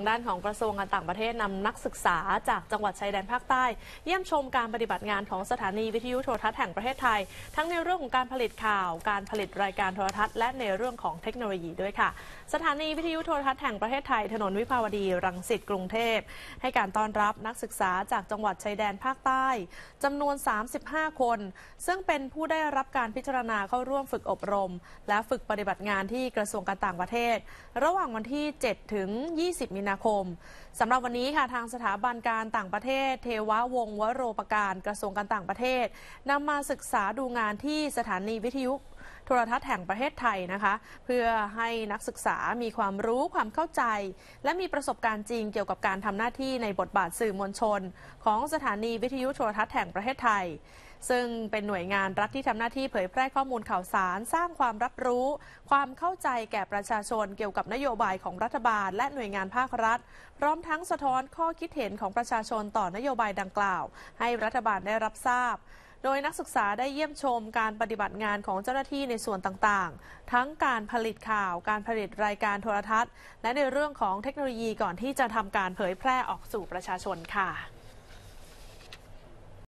างด้านของกระทรวงการต่างประเทศนำนักศึกษาจากจังหวัดชายแดนภาคใต้ เยี่ยมชมการปฏิบัติงานของสถานีวิทยุโทรทัศน์แห่งประเทศไทยทั้งในเรื่องของการผลิตข่าวการผลิตรายการโทรทัศน์ และในเรื่องของเทคโนโลยีด้วยค่ะสถานีวิทยุโทรทัศน์แห่งประเทศไทย ถนนวิภาวดี รังสิตกรุงเทพให้การต้อนรับนักศึกษาจากจังหวัดชายแดนภาคใต้ จำนวน 35 คน ซึ่งเป็นผู้ได้รับการพิจารณาเข้าร่วมฝึกอบรม และฝึกปฏิบัติงานที่กระทรวงการต่างประเทศ ระหว่างวันที่7ถึง20มีนานาคมสำหรับวันนี้ค่ะทางสถาบันการต่างประเทศเทวะวงวโรปการกระทรวงการต่างประเทศนำมาศึกษาดูงานที่สถานีวิทยุโทรทัศน์แห่งประเทศไทยนะคะเพื่อให้นักศึกษามีความรู้ ความเข้าใจ และมีประสบการณ์จริงเกี่ยวกับการทำหน้าที่ในบทบาทสื่อมวลชน ของสถานีวิทยุโทรทัศน์แห่งประเทศไทย ซึ่งเป็นหน่วยงานรัฐที่ทำหน้าที่เผยแพร่ข้อมูลข่าวสารสร้างความรับรู้ ความเข้าใจแก่ประชาชนเกี่ยวกับนโยบายของรัฐบาลและหน่วยงานภาครัฐ พร้อมทั้งสะท้อนข้อคิดเห็นของประชาชนต่อนโยบายดังกล่าว ให้รัฐบาลได้รับทราบโดยนักศึกษาได้เยี่ยมชมการปฏิบัติงานของเจ้าหน้าที่ในส่วนต่างๆ ทั้งการผลิตข่าว การผลิตรายการโทรทัศน์ และในเรื่องของเทคโนโลยีก่อนที่จะทำการเผยแพร่ออกสู่ประชาชนค่ะ